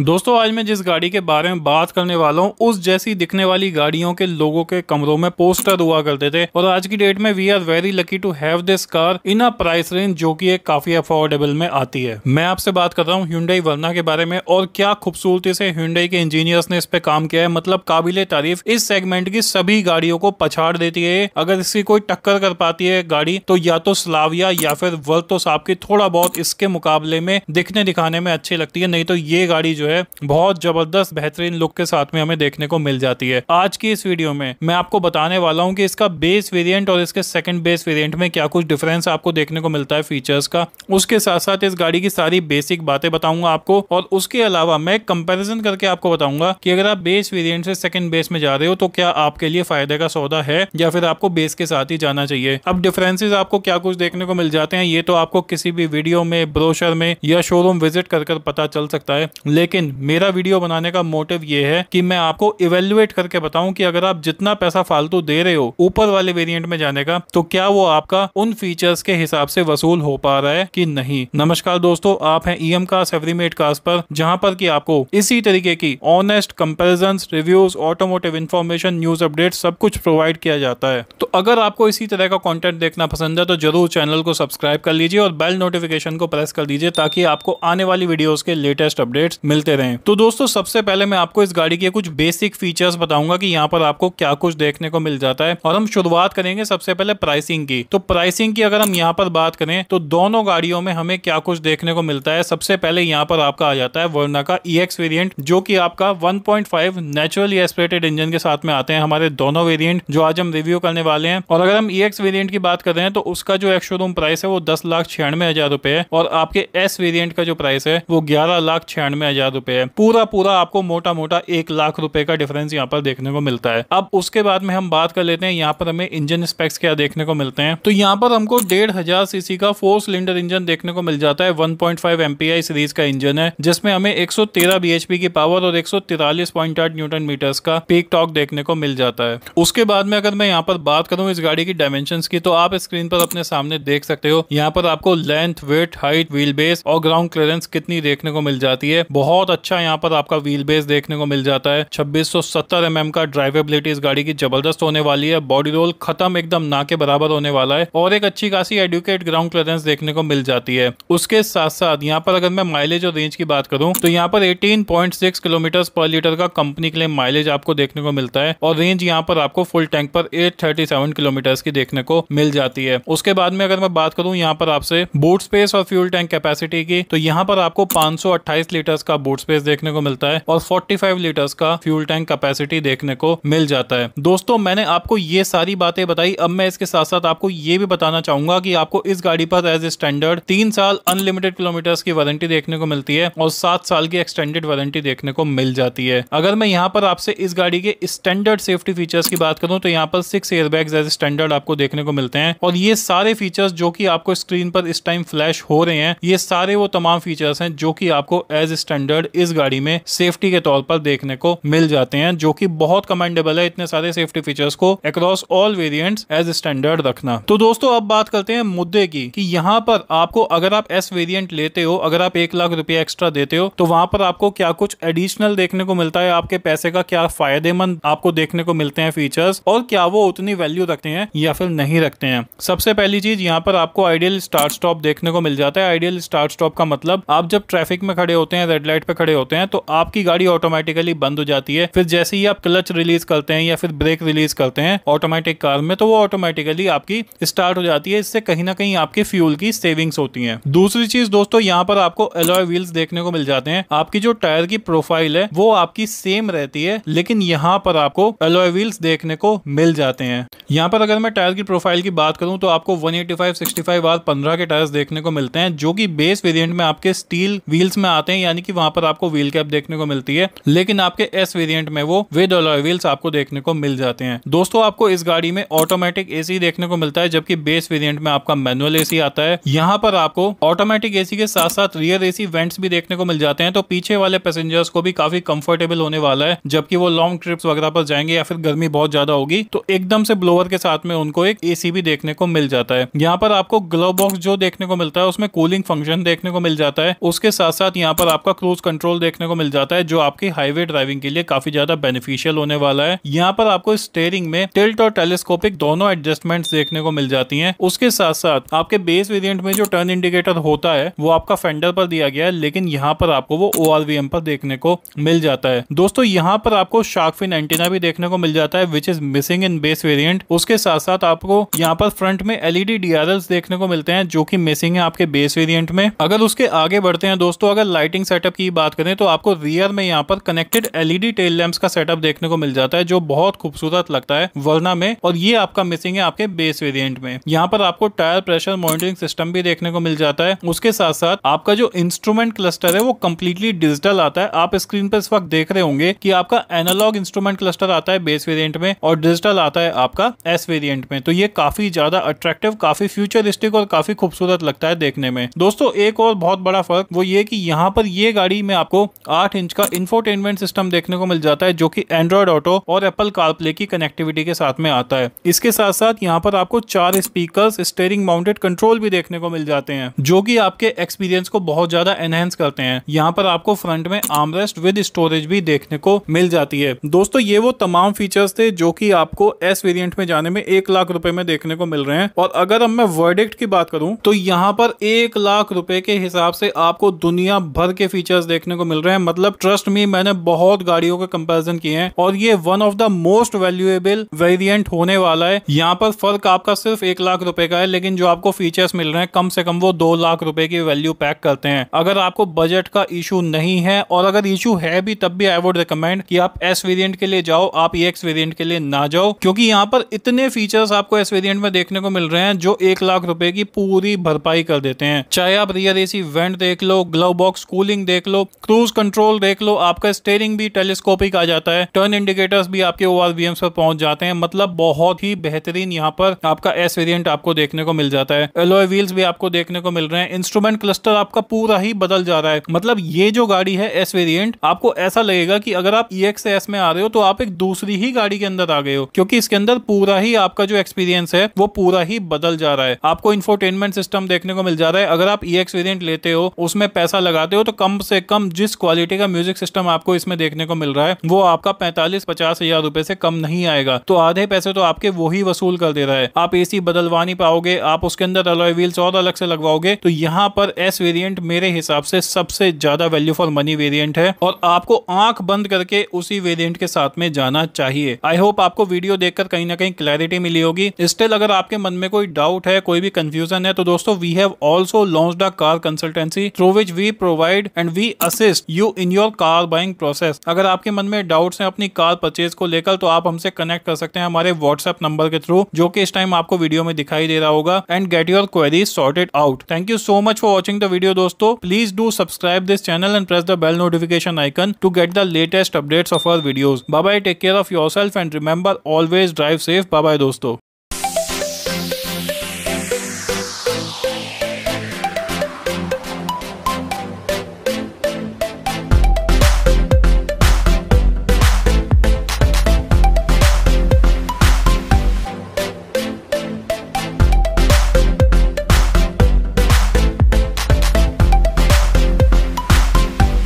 दोस्तों आज मैं जिस गाड़ी के बारे में बात करने वाला हूँ उस जैसी दिखने वाली गाड़ियों के लोगों के कमरों में पोस्टर हुआ करते थे और आज की डेट में we are very lucky to have this car in a price range जो कि एक काफी अफोर्डेबल में आती है मैं आपसे बात कर रहा हूँ ह्यूडई वर्ना के बारे में और क्या खूबसूरती से ह्यूडई के इंजीनियर्स ने इस पे काम किया है मतलब काबिल तारीफ इस सेगमेंट की सभी गाड़ियों को पछाड़ देती है अगर इसकी कोई टक्कर कर पाती है गाड़ी तो या तो सलाविया या फिर साहब की थोड़ा बहुत इसके मुकाबले में दिखने दिखाने में अच्छी लगती है नहीं तो ये गाड़ी जो है बहुत जबरदस्त बेहतरीन लुक के साथ में हमें देखने को मिल जाती है आज की इस वीडियो में मैं आपको बताने वाला हूँ कि इसका बेस वेरियंट और इसके सेकंड बेस वेरियंट में क्या कुछ डिफरेंस आपको देखने को मिलता है फीचर्स का उसके साथ साथ इस गाड़ी की सारी बेसिक बातें बताऊंगा आपको और उसके अलावा मैं कंपेरिजन करके आपको बताऊंगा कि अगर आप बेस वेरियंट से सेकंड बेस में जा रहे हो तो क्या आपके लिए फायदे का सौदा है या फिर आपको बेस के साथ ही जाना चाहिए अब डिफरेंसेस आपको क्या कुछ देखने को मिल जाते हैं ये तो आपको किसी भी वीडियो में ब्रोशर में या शोरूम विजिट कर कर पता चल सकता है लेकिन लेकिन मेरा वीडियो बनाने का मोटिव ये है कि मैं आपको इवेल्युएट करके बताऊं कि अगर आप जितना पैसा फालतू दे रहे हो ऊपर वाले वेरिएंट में जाने का तो क्या वो आपका उन फीचर्स के हिसाब से वसूल हो पा रहा है कि नहीं नमस्कार दोस्तों आप हैं E M cast every mate cast पर जहां पर कि आपको इसी तरीके की honest comparison reviews automotive information news update सब कुछ प्रोवाइड किया जाता है तो अगर आपको इसी तरह का कॉन्टेंट देखना पसंद है तो जरूर चैनल को सब्सक्राइब कर लीजिए और बेल नोटिफिकेशन को प्रेस कर दीजिए ताकि आपको आने वाली वीडियोस के लेटेस्ट अपडेट्स मिल मिलते रहें तो दोस्तों सबसे पहले मैं आपको इस गाड़ी के कुछ बेसिक फीचर्स बताऊंगा कि यहाँ पर आपको क्या कुछ देखने को मिल जाता है और हम शुरुआत करेंगे सबसे पहले प्राइसिंग की तो प्राइसिंग की अगर हम यहाँ पर बात करें तो दोनों गाड़ियों में हमें क्या कुछ देखने को मिलता है सबसे पहले यहाँ पर आपका आ जाता है वर्ना का ई e एक्स जो की आपका one point five naturally aspirated engine के साथ में आते हैं हमारे दोनों वेरियंट जो आज हम रिव्यू करने वाले हैं और अगर हम ई e एक्स की बात कर रहे हैं तो उसका जो एक्स शोरूम प्राइस है वो दस लाख छियानवे हजार रुपए है और आपके एस वेरिएंट का जो प्राइस है वो ग्यारह लाख छियानवे हजार रुपए है पूरा पूरा आपको मोटा मोटा एक लाख रुपए का डिफरेंस यहाँ पर देखने को मिलता है अब उसके बाद में हम बात कर लेते हैं यहाँ पर हमें इंजन स्पेक्स क्या देखने को मिलते हैं तो यहाँ पर हमको डेढ़ हजार सीसी का फोर सिलेंडर इंजन देखने को मिल जाता है वन पॉइंट सीरीज का इंजन है जिसमें हमें एक सौ की पावर और एक न्यूटन मीटर्स का पीक टॉक देखने को मिल जाता है उसके बाद में अगर मैं यहाँ पर बात करूँ इस गाड़ी की डायमेंशन की तो आप स्क्रीन पर अपने सामने देख सकते हो यहाँ पर आपको length weight height wheel base और ग्राउंड क्लियरेंस कितनी देखने को मिल जाती है बहुत बहुत अच्छा यहाँ पर आपका व्हील बेस देखने को मिल जाता है छब्बीस सौ एम का ड्राइवेबिलिटी इस गाड़ी की जबरदस्त होने वाली है बॉडी रोल खत्म एकदम ना के बराबर होने वाला है और एक अच्छी खासी एडुकेट ग्राउंड क्लियरेंस देखने को मिल जाती है उसके साथ साथ यहाँ पर अगर मैं माइलेज और रेंज की बात करूँ तो यहाँ पर एटीन किलोमीटर पर लीटर का कंपनी के लिए माइलेज आपको देखने को मिलता है और रेंज यहाँ पर आपको फुल टैंक पर एट किलोमीटर की देखने को मिल जाती है उसके बाद में अगर मैं बात करूँ यहाँ पर आपसे बूट स्पेस और फ्यूल टैंक कैपेसिटी की तो यहाँ पर आपको पांच लीटर्स का बूट बूट स्पेस देखने को मिलता है और 45 लीटर्स का फ्यूल टैंक कैपेसिटी देखने को मिल जाता है दोस्तों मैंने आपको ये सारी बातें बताई अब मैं इसके साथ साथ आपको ये भी बताना चाहूंगा कि आपको इस गाड़ी पर एज ए स्टैंडर्ड तीन साल अनलिमिटेड किलोमीटर्स की वारंटी देखने को मिलती है और सात साल की एक्सटेंडेड वारंटी देखने को मिल जाती है अगर मैं यहाँ पर आपसे इस गाड़ी के स्टैंडर्ड सेफ्टी फीचर्स की बात करूँ तो यहाँ पर six airbag as standard आपको देखने को मिलते हैं और ये सारे फीचर्स जो कि आपको स्क्रीन पर इस टाइम फ्लैश हो रहे हैं ये सारे वो तमाम फीचर्स हैं जो कि आपको एज स्टैंडर्ड फीचर इस गाड़ी में सेफ्टी के तौर पर देखने को मिल जाते हैं जो कि बहुत कमेंडेबल है इतने सारे सेफ्टी फीचर्स को across all variant as standard रखना तो दोस्तों अब बात करते हैं मुद्दे की कि यहाँ पर आपको अगर आप एस वेरिएंट लेते हो अगर आप एक लाख रुपया एक्स्ट्रा देते हो तो वहां पर आपको क्या कुछ एडिशनल देखने को मिलता है आपके पैसे का क्या फायदेमंद आपको देखने को मिलते हैं फीचर्स और क्या वो उतनी वैल्यू रखते हैं या फिर नहीं रखते हैं सबसे पहली चीज यहाँ पर आपको आइडियल स्टार्ट स्टॉप देखने को मिल जाता है आइडियल स्टार्ट स्टॉप का मतलब आप जब ट्रैफिक में खड़े होते हैं रेड लाइट पे पे खड़े होते हैं तो आपकी गाड़ी ऑटोमेटिकली बंद हो जाती है फिर जैसे ही आप क्लच रिलीज करते हैं या फिर ब्रेक रिलीज करते हैं ऑटोमेटिक कार में तो वो ऑटोमेटिकली आपकी स्टार्ट हो जाती है इससे कहीं ना कहीं आपके फ्यूल की सेविंग्स होती है दूसरी चीज दोस्तों यहाँ पर आपको एलॉय व्हील्स देखने को मिल जाते हैं आपकी जो टायर की प्रोफाइल है वो आपकी सेम रहती है लेकिन यहाँ पर आपको एलॉय व्हील्स देखने को मिल जाते हैं यहाँ पर अगर मैं टायर की प्रोफाइल की बात करूं तो आपको 185, 65 और 15 के टायर्स देखने को मिलते हैं जो कि बेस वेरिएंट में आपके स्टील व्हील्स में आते हैं यानी कि वहाँ पर आपको व्हील कैप देखने को मिलती है लेकिन आपके एस वेरियंट में वो विद अलॉय व्हील्स आपको देखने को मिल जाते हैं दोस्तों आपको इस गाड़ी में ऑटोमेटिक एसी देखने को मिलता है जबकि बेस वेरियंट में आपका मैनुअल एसी आता है यहाँ पर आपको ऑटोमेटिक एसी के साथ साथ रियर एसी वेंट्स भी देखने को मिल जाते हैं तो पीछे वाले पैसेंजर्स को भी काफी कंफर्टेबल होने वाला है जबकि वो लॉन्ग ट्रिप्स वगैरह पर जाएंगे या फिर गर्मी बहुत ज्यादा होगी तो एकदम से ब्लोअर के साथ में उनको एक एसी भी देखने को मिल जाता है यहाँ पर आपको ग्लव बॉक्स जो देखने को मिलता है उसमें कूलिंग फंक्शन देखने को मिल जाता है उसके साथ साथ यहाँ पर आपका क्रूज कंट्रोल देखने को मिल जाता है जो आपकी हाईवे ड्राइविंग के लिए काफी ज्यादा बेनिफिशियल होने वाला है यहाँ पर आपको स्टेयरिंग में टिल्ट और टेलीस्कोपिक दोनों एडजस्टमेंट देखने को मिल जाती है उसके साथ साथ आपके बेस वेरियंट में जो टर्न इंडिकेटर होता है वो आपका फेंडर पर दिया गया है लेकिन यहाँ पर आपको वो ओ पर देखने को मिल जाता है दोस्तों यहाँ पर आपको शार्क फिन एंटीना भी देखने को मिल जाता है which is missing in base variant उसके साथ साथ आपको यहाँ पर फ्रंट में एलईडी डीआरएल्स देखने को मिलते हैं जो कि मिसिंग है आपके बेस वेरिएंट में अगर उसके आगे बढ़ते हैं दोस्तों अगर लाइटिंग सेटअप की की बात करें तो आपको रियर में यहाँ पर कनेक्टेड एलईडी टेल लैंप्स का सेटअप देखने को मिल जाता है जो बहुत खूबसूरत लगता है वर्ना में और ये आपका मिसिंग है आपके बेस वेरियंट में यहाँ पर आपको टायर प्रेशर मॉनिटरिंग सिस्टम भी देखने को मिल जाता है उसके साथ साथ आपका जो इंस्ट्रूमेंट क्लस्टर है वो कम्प्लीटली डिजिटल आता है आप स्क्रीन पर इस वक्त देख रहे होंगे कि आपका एनालॉग इंस्ट्रूमेंट क्लस्टर आता है बेस वेरियंट में और डिजिटल आता है आपका एस वेरियंट में तो ये काफी ज्यादा अट्रैक्टिव काफी फ्यूचरिस्टिक और काफी खूबसूरत लगता है देखने में दोस्तों एक और बहुत बड़ा फर्क वो ये कि यहाँ पर ये गाड़ी में आपको आठ इंच का इन्फोटेनमेंट सिस्टम देखने को मिल जाता है जो कि एंड्रॉयड ऑटो और एप्पल कारप्ले की कनेक्टिविटी के साथ में आता है इसके साथ साथ यहाँ पर आपको चार स्पीकर स्टेयरिंग माउंटेड कंट्रोल भी देखने को मिल जाते हैं जो की आपके एक्सपीरियंस को बहुत ज्यादा एनहेंस करते हैं यहाँ पर आपको फ्रंट में आमरेस्ट विद स्टोरेज भी देखने को मिल जाती है दोस्तों ये वो तमाम फीचर्स थे जो कि आपको एस वेरिएंट में जाने में एक लाख रुपए में देखने को मिल रहे हैं और अगर अब मैं वर्डिक्ट की बात करूं तो यहाँ पर एक लाख रुपए के हिसाब से आपको दुनिया भर के फीचर्स देखने को मिल रहे हैं मतलब ट्रस्ट मी मैंने बहुत गाड़ियों के कंपेरिजन किए हैं और ये one of the most valuable variant होने वाला है यहाँ पर फर्क आपका सिर्फ एक लाख रुपए का है लेकिन जो आपको फीचर्स मिल रहे हैं कम से कम वो दो लाख रुपए की वैल्यू पैक करते हैं अगर आपको बजट का इशू नहीं है और अगर इशू है भी तब भी आई वुड रिकमेंड कि आप एस वेरियंट के लिए जाओ आप एक्स वेरियंट के लिए ना जाओ क्योंकि यहाँ पर इतने फीचर्स आपको एस वेरियंट में देखने को मिल रहे हैं जो एक लाख रुपए की पूरी भरपाई कर देते हैं चाहे आप रियर एसी वेंट देख लो ग्लव बॉक्स कूलिंग देख लो क्रूज कंट्रोल देख लो आपका स्टेयरिंग भी टेलीस्कोपिक आ जाता है टर्न इंडिकेटर्स भी आपके ओ पर पहुंच जाते हैं मतलब बहुत ही बेहतरीन यहाँ पर आपका एस वेरियंट आपको देखने को मिल जाता है एलोए व्हील्स भी आपको देखने को मिल रहे हैं इंस्ट्रूमेंट क्लस्टर आपका पूरा ही बदल जा रहा है मतलब ये जो गाड़ी है एस वेरियंट आपको ऐसा लगेगा की अगर आप ई e एस में आ रहे हो तो आप एक दूसरी ही गाड़ी के अंदर आ गए हो क्योंकि इसके अंदर पूरा ही आपका जो एक्सपीरियंस है वो पूरा ही बदल जा रहा है आपको इन्फोटेनमेंट सिस्टम देखने को मिल जा रहा है अगर आप ई e वेरियंट लेते हो उसमें पैसा लगाते हो तो कम से कम कम जिस क्वालिटी का म्यूजिक सिस्टम आपको इसमें देखने को मिल रहा है वो आपका पैंतालीस पचास हजार रूपए से कम नहीं आएगा तो आधे पैसे तो आपके वो ही वसूल कर दे रहा है आप एसी बदलवा नहीं पाओगे आप उसके अंदर अलॉय व्हील्स और अलग से लगवाओगे तो यहाँ पर एस वेरियंट मेरे हिसाब से सबसे ज्यादा वैल्यू फॉर मनी वेरियंट है और आपको आंख बंद करके उसी वेरियंट के साथ में जाना चाहिए आई होप आपको वीडियो देखकर कहीं ना कहीं क्लैरिटी मिली होगी स्टिल अगर आपके मन में कोई डाउट है कोई भी कंफ्यूजन है तो दोस्तों we have also launch the car consultancy through which we provide and we assist you in your car buying process अगर आपके मन में डाउट्स हैं अपनी कार परचेज को लेकर तो आप हमसे कनेक्ट कर सकते हैं हमारे व्हाट्सएप नंबर के थ्रू जो कि इस टाइम आपको वीडियो में दिखाई दे रहा होगा and get your queries sorted out thank you so much for watching the video दोस्तों please do subscribe this channel and press the bell notification icon to get the latest updates of our videos bye take care of your self and remember always drive safe bye दोस्तों